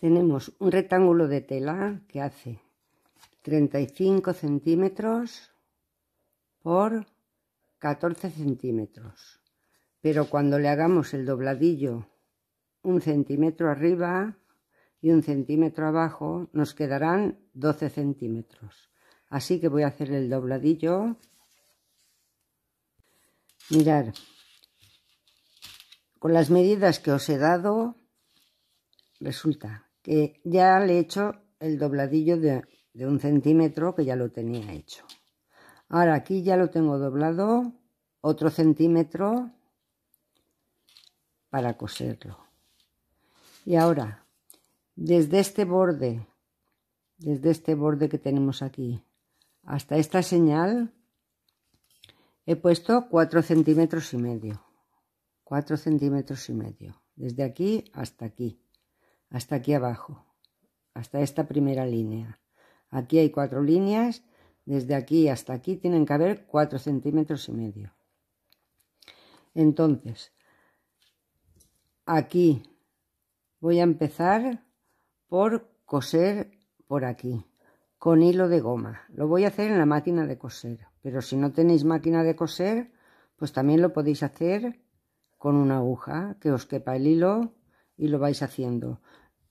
Tenemos un rectángulo de tela que hace 35 centímetros por 14 centímetros. Pero cuando le hagamos el dobladillo un centímetro arriba y un centímetro abajo, nos quedarán 12 centímetros. Así que voy a hacer el dobladillo. Mirad, con las medidas que os he dado, resulta que ya le he hecho el dobladillo de, un centímetro que ya lo tenía hecho. Ahora aquí ya lo tengo doblado otro centímetro para coserlo. Y ahora, desde este borde, desde este borde que tenemos aquí, hasta esta señal, he puesto cuatro centímetros y medio. Cuatro centímetros y medio. Desde aquí hasta aquí hasta aquí abajo, hasta esta primera línea. Aquí hay cuatro líneas, desde aquí hasta aquí tienen que haber cuatro centímetros y medio. Entonces, aquí voy a empezar por coser por aquí con hilo de goma. Lo voy a hacer en la máquina de coser, pero si no tenéis máquina de coser, pues también lo podéis hacer con una aguja que os quepa el hilo y lo vais haciendo.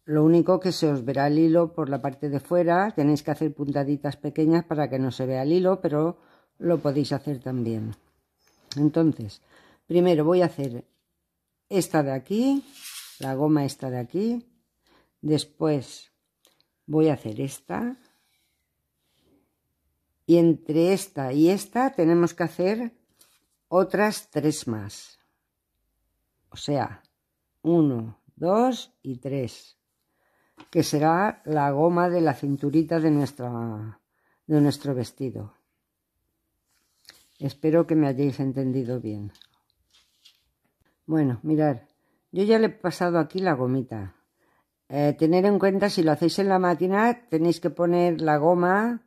Lo único que se os verá el hilo por la parte de fuera, tenéis que hacer puntaditas pequeñas para que no se vea el hilo, pero lo podéis hacer también. Entonces, primero voy a hacer esta de aquí, la goma esta de aquí, después voy a hacer esta, y entre esta y esta tenemos que hacer otras tres más. O sea, uno, dos y tres que será la goma de la cinturita de, nuestra, de nuestro vestido. Espero que me hayáis entendido bien. Bueno, mirad, yo ya le he pasado aquí la gomita. Eh, tener en cuenta si lo hacéis en la máquina tenéis que poner la goma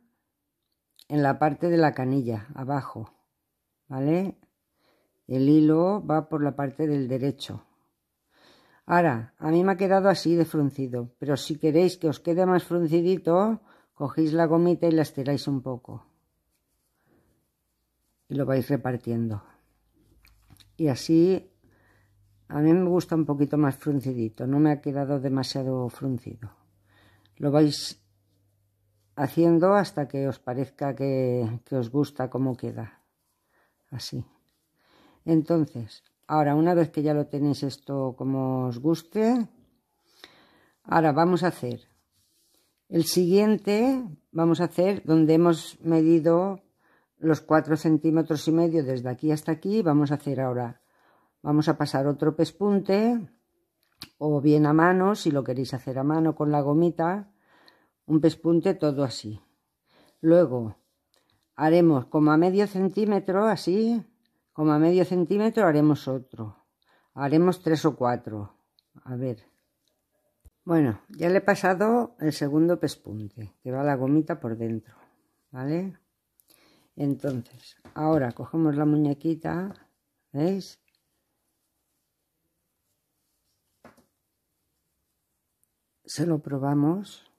en la parte de la canilla, abajo, ¿vale? El hilo va por la parte del derecho. Ahora, a mí me ha quedado así de fruncido, pero si queréis que os quede más fruncidito, cogéis la gomita y la estiráis un poco. Y lo vais repartiendo. Y así, a mí me gusta un poquito más fruncidito, no me ha quedado demasiado fruncido. Lo vais haciendo hasta que os parezca que, que os gusta cómo queda. Así. Entonces, Ahora, una vez que ya lo tenéis esto como os guste, ahora vamos a hacer el siguiente, vamos a hacer donde hemos medido los 4 centímetros y medio desde aquí hasta aquí, vamos a hacer ahora, vamos a pasar otro pespunte, o bien a mano, si lo queréis hacer a mano con la gomita, un pespunte todo así. Luego haremos como a medio centímetro, así, como a medio centímetro haremos otro. Haremos tres o cuatro. A ver. Bueno, ya le he pasado el segundo pespunte, que va la gomita por dentro. ¿Vale? Entonces, ahora cogemos la muñequita. ¿Veis? se lo probamos.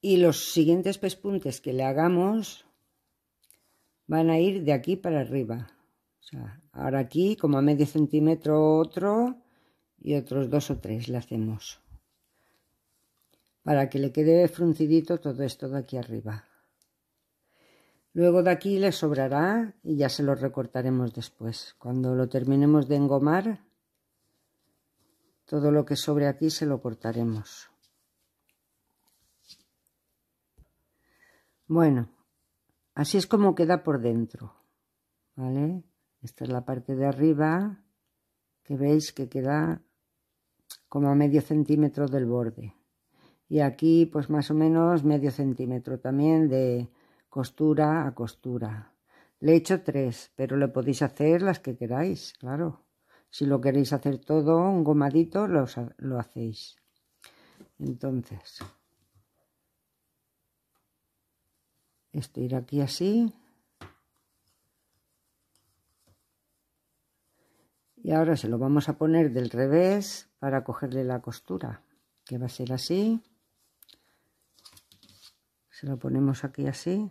Y los siguientes pespuntes que le hagamos van a ir de aquí para arriba. ahora aquí, como a medio centímetro otro y otros dos o tres le hacemos. Para que le quede fruncidito todo esto de aquí arriba. Luego de aquí le sobrará y ya se lo recortaremos después. Cuando lo terminemos de engomar, todo lo que sobre aquí se lo cortaremos. Bueno, Así es como queda por dentro, ¿vale? Esta es la parte de arriba que veis que queda como a medio centímetro del borde. Y aquí pues más o menos medio centímetro también de costura a costura. Le he hecho tres, pero le podéis hacer las que queráis, claro. Si lo queréis hacer todo, un gomadito, lo, lo hacéis. Entonces, Esto aquí así. Y ahora se lo vamos a poner del revés para cogerle la costura, que va a ser así. Se lo ponemos aquí así.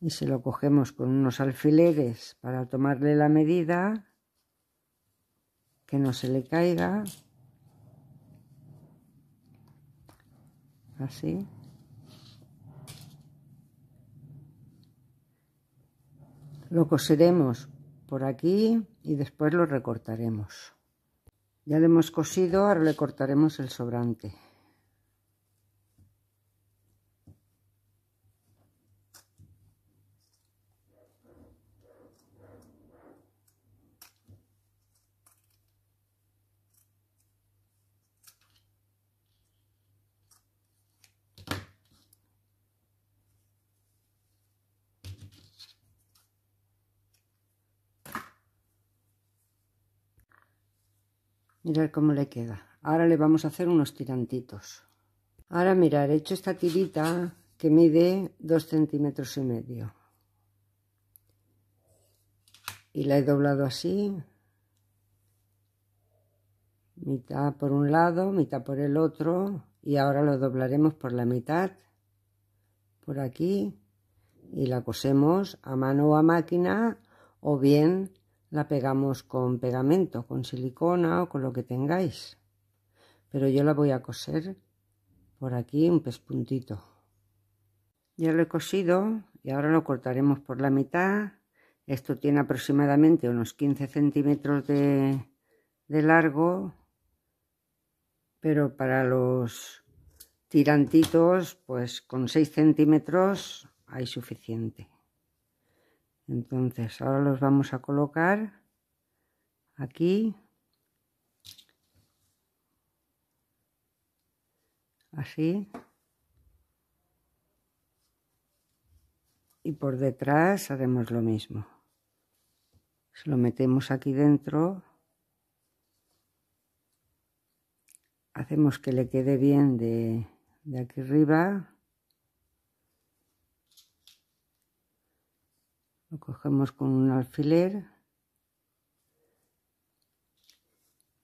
Y se lo cogemos con unos alfileres para tomarle la medida, que no se le caiga. Así. Lo coseremos por aquí y después lo recortaremos. Ya lo hemos cosido, ahora le cortaremos el sobrante. Mirad cómo le queda. Ahora le vamos a hacer unos tirantitos. Ahora mirar, he hecho esta tirita que mide 2 centímetros y medio. Y la he doblado así. Mitad por un lado, mitad por el otro. Y ahora lo doblaremos por la mitad. Por aquí. Y la cosemos a mano o a máquina. O bien la pegamos con pegamento, con silicona o con lo que tengáis. Pero yo la voy a coser por aquí un pespuntito. Ya lo he cosido y ahora lo cortaremos por la mitad. Esto tiene aproximadamente unos 15 centímetros de, de largo, pero para los tirantitos, pues con 6 centímetros hay suficiente. Entonces, ahora los vamos a colocar aquí. Así. Y por detrás haremos lo mismo. Se lo metemos aquí dentro. Hacemos que le quede bien de, de aquí arriba. Lo cogemos con un alfiler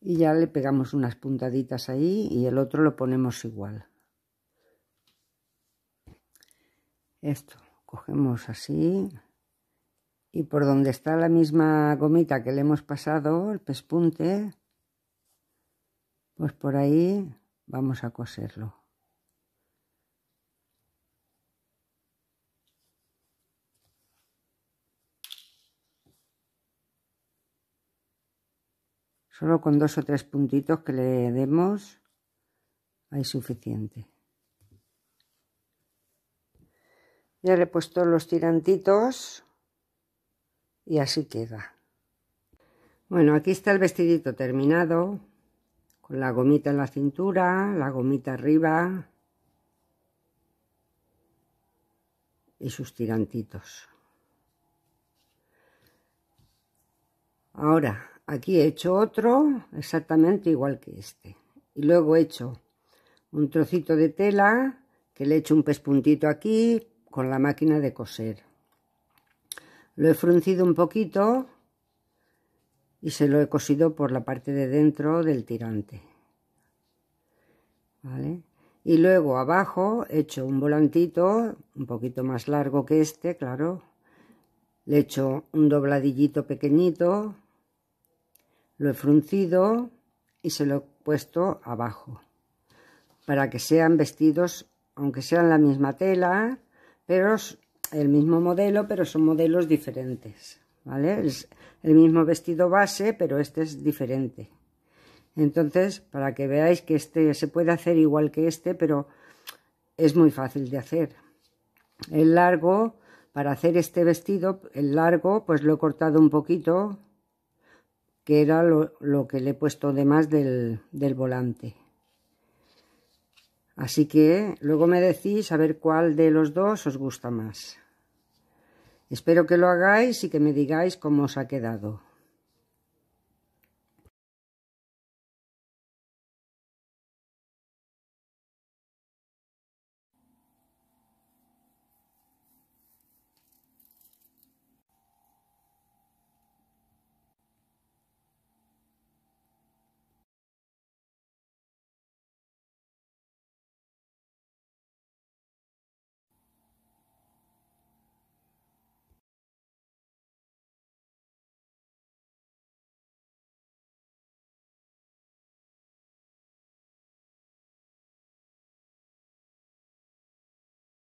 y ya le pegamos unas puntaditas ahí y el otro lo ponemos igual. Esto, cogemos así y por donde está la misma gomita que le hemos pasado, el pespunte, pues por ahí vamos a coserlo. Solo con dos o tres puntitos que le demos hay suficiente. Ya le he puesto los tirantitos y así queda. Bueno, aquí está el vestidito terminado, con la gomita en la cintura, la gomita arriba y sus tirantitos. Ahora, aquí he hecho otro exactamente igual que este y luego he hecho un trocito de tela que le he hecho un pespuntito aquí con la máquina de coser lo he fruncido un poquito y se lo he cosido por la parte de dentro del tirante y luego abajo he hecho un volantito un poquito más largo que este claro le he hecho un dobladillito pequeñito lo he fruncido y se lo he puesto abajo para que sean vestidos, aunque sean la misma tela, pero el mismo modelo, pero son modelos diferentes, ¿vale? Es el mismo vestido base, pero este es diferente. Entonces, para que veáis que este se puede hacer igual que este, pero es muy fácil de hacer. El largo, para hacer este vestido, el largo, pues lo he cortado un poquito que era lo, que le he puesto de más del, del volante. Así que luego me decís a ver cuál de los dos os gusta más. Espero que lo hagáis y que me digáis cómo os ha quedado.